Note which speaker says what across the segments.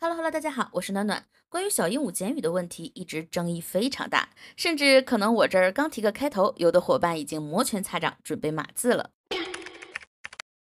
Speaker 1: Hello，Hello，大家好，我是暖暖。关于小鹦鹉剪羽的问题，一直争议非常大，甚至可能我这儿刚提个开头，有的伙伴已经摩拳擦掌准备码字了。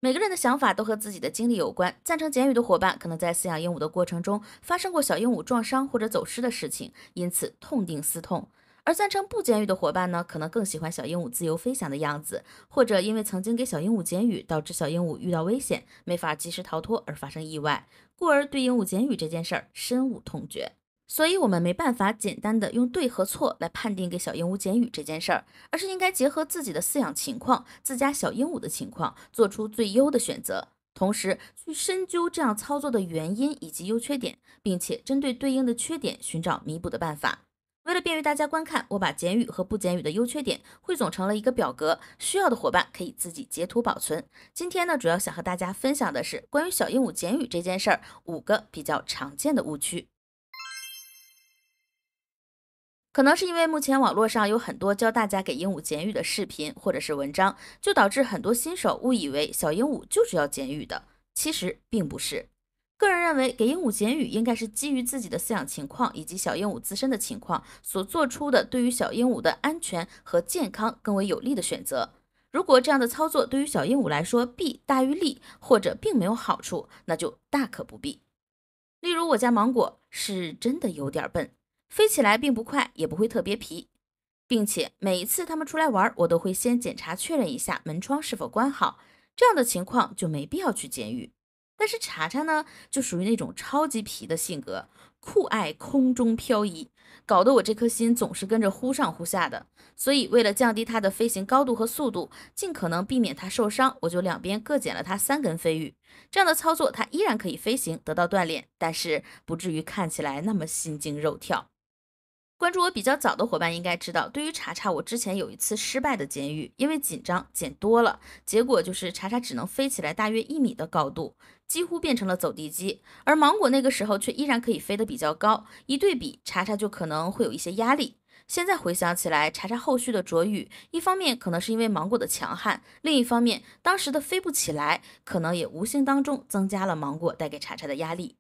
Speaker 1: 每个人的想法都和自己的经历有关，赞成剪羽的伙伴可能在饲养鹦鹉的过程中发生过小鹦鹉撞伤或者走失的事情，因此痛定思痛。而赞成不剪羽的伙伴呢，可能更喜欢小鹦鹉自由飞翔的样子，或者因为曾经给小鹦鹉剪羽导致小鹦鹉遇到危险，没法及时逃脱而发生意外，故而对鹦鹉剪羽这件事儿深恶痛绝。所以，我们没办法简单的用对和错来判定给小鹦鹉剪羽这件事儿，而是应该结合自己的饲养情况、自家小鹦鹉的情况，做出最优的选择，同时去深究这样操作的原因以及优缺点，并且针对对应的缺点寻找弥补的办法。为了便于大家观看，我把简语和不简语的优缺点汇总成了一个表格，需要的伙伴可以自己截图保存。今天呢，主要想和大家分享的是关于小鹦鹉简语这件事儿五个比较常见的误区。可能是因为目前网络上有很多教大家给鹦鹉简语的视频或者是文章，就导致很多新手误以为小鹦鹉就是要简语的，其实并不是。个人认为，给鹦鹉剪羽应该是基于自己的饲养情况以及小鹦鹉自身的情况所做出的对于小鹦鹉的安全和健康更为有利的选择。如果这样的操作对于小鹦鹉来说弊大于利，或者并没有好处，那就大可不必。例如，我家芒果是真的有点笨，飞起来并不快，也不会特别皮，并且每一次它们出来玩，我都会先检查确认一下门窗是否关好，这样的情况就没必要去剪羽。但是查查呢，就属于那种超级皮的性格，酷爱空中漂移，搞得我这颗心总是跟着忽上忽下的。所以为了降低它的飞行高度和速度，尽可能避免它受伤，我就两边各剪了它三根飞羽。这样的操作，它依然可以飞行，得到锻炼，但是不至于看起来那么心惊肉跳。关注我比较早的伙伴应该知道，对于查查，我之前有一次失败的监狱，因为紧张剪多了，结果就是查查只能飞起来大约一米的高度，几乎变成了走地鸡。而芒果那个时候却依然可以飞得比较高，一对比，查查就可能会有一些压力。现在回想起来，查查后续的卓语，一方面可能是因为芒果的强悍，另一方面当时的飞不起来，可能也无形当中增加了芒果带给查查的压力。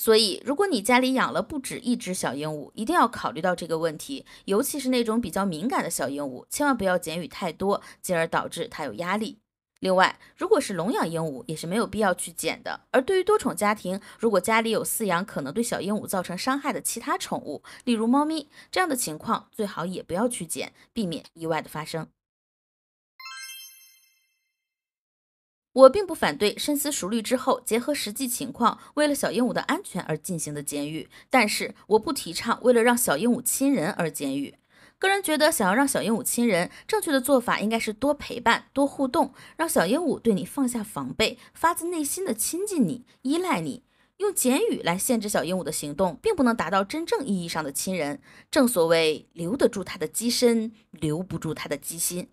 Speaker 1: 所以，如果你家里养了不止一只小鹦鹉，一定要考虑到这个问题，尤其是那种比较敏感的小鹦鹉，千万不要减羽太多，进而导致它有压力。另外，如果是笼养鹦鹉，也是没有必要去剪的。而对于多宠家庭，如果家里有饲养可能对小鹦鹉造成伤害的其他宠物，例如猫咪，这样的情况最好也不要去剪，避免意外的发生。我并不反对深思熟虑之后结合实际情况，为了小鹦鹉的安全而进行的检羽，但是我不提倡为了让小鹦鹉亲人而监狱。个人觉得，想要让小鹦鹉亲人，正确的做法应该是多陪伴、多互动，让小鹦鹉对你放下防备，发自内心的亲近你、依赖你。用检语来限制小鹦鹉的行动，并不能达到真正意义上的亲人。正所谓，留得住它的机身，留不住它的机心。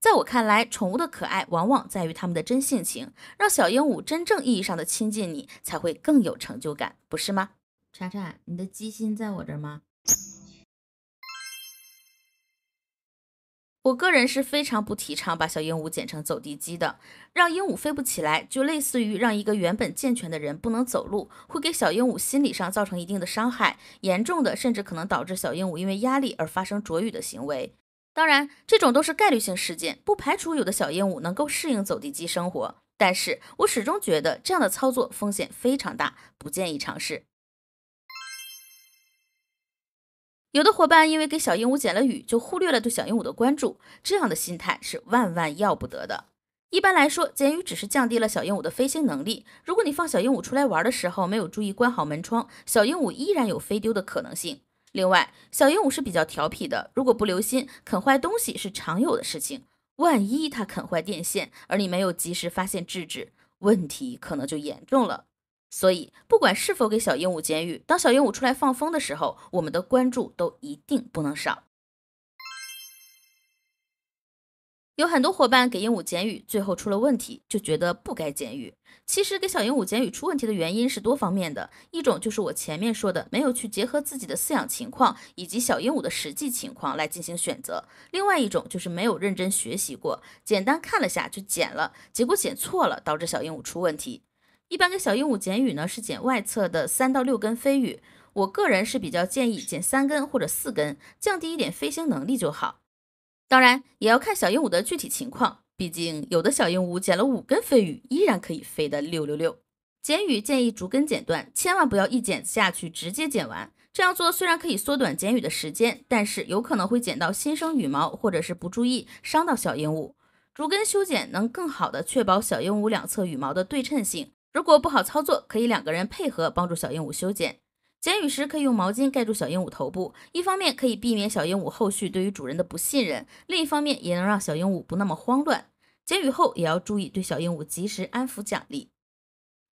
Speaker 1: 在我看来，宠物的可爱往往在于它们的真性情。让小鹦鹉真正意义上的亲近你，才会更有成就感，不是吗？查查，你的鸡心在我这儿吗？我个人是非常不提倡把小鹦鹉剪成走地鸡的。让鹦鹉飞不起来，就类似于让一个原本健全的人不能走路，会给小鹦鹉心理上造成一定的伤害。严重的，甚至可能导致小鹦鹉因为压力而发生啄羽的行为。当然，这种都是概率性事件，不排除有的小鹦鹉能够适应走地鸡生活，但是我始终觉得这样的操作风险非常大，不建议尝试。有的伙伴因为给小鹦鹉剪了羽，就忽略了对小鹦鹉的关注，这样的心态是万万要不得的。一般来说，剪羽只是降低了小鹦鹉的飞行能力，如果你放小鹦鹉出来玩的时候没有注意关好门窗，小鹦鹉依然有飞丢的可能性。另外，小鹦鹉是比较调皮的，如果不留心，啃坏东西是常有的事情。万一它啃坏电线，而你没有及时发现制止，问题可能就严重了。所以，不管是否给小鹦鹉监狱，当小鹦鹉出来放风的时候，我们的关注都一定不能少。有很多伙伴给鹦鹉剪羽，最后出了问题，就觉得不该剪羽。其实给小鹦鹉剪羽出问题的原因是多方面的，一种就是我前面说的，没有去结合自己的饲养情况以及小鹦鹉的实际情况来进行选择；另外一种就是没有认真学习过，简单看了下就剪了，结果剪错了，导致小鹦鹉出问题。一般给小鹦鹉剪羽呢，是剪外侧的三到六根飞羽，我个人是比较建议剪三根或者四根，降低一点飞行能力就好。当然也要看小鹦鹉的具体情况，毕竟有的小鹦鹉剪了五根飞羽依然可以飞得六六六。剪羽建议逐根剪断，千万不要一剪下去直接剪完。这样做虽然可以缩短剪羽的时间，但是有可能会剪到新生羽毛，或者是不注意伤到小鹦鹉。逐根修剪能更好的确保小鹦鹉两侧羽毛的对称性。如果不好操作，可以两个人配合帮助小鹦鹉修剪。剪羽时可以用毛巾盖住小鹦鹉头部，一方面可以避免小鹦鹉后续对于主人的不信任，另一方面也能让小鹦鹉不那么慌乱。剪羽后也要注意对小鹦鹉及时安抚奖励。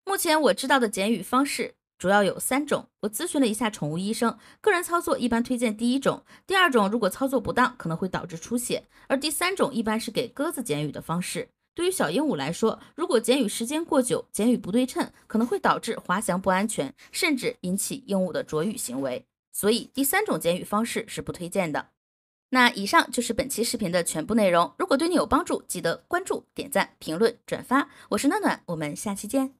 Speaker 1: 目前我知道的剪羽方式主要有三种，我咨询了一下宠物医生，个人操作一般推荐第一种，第二种如果操作不当可能会导致出血，而第三种一般是给鸽子剪羽的方式。对于小鹦鹉来说，如果剪羽时间过久，剪羽不对称，可能会导致滑翔不安全，甚至引起鹦鹉的啄羽行为。所以，第三种剪羽方式是不推荐的。那以上就是本期视频的全部内容。如果对你有帮助，记得关注、点赞、评论、转发。我是暖暖，我们下期见。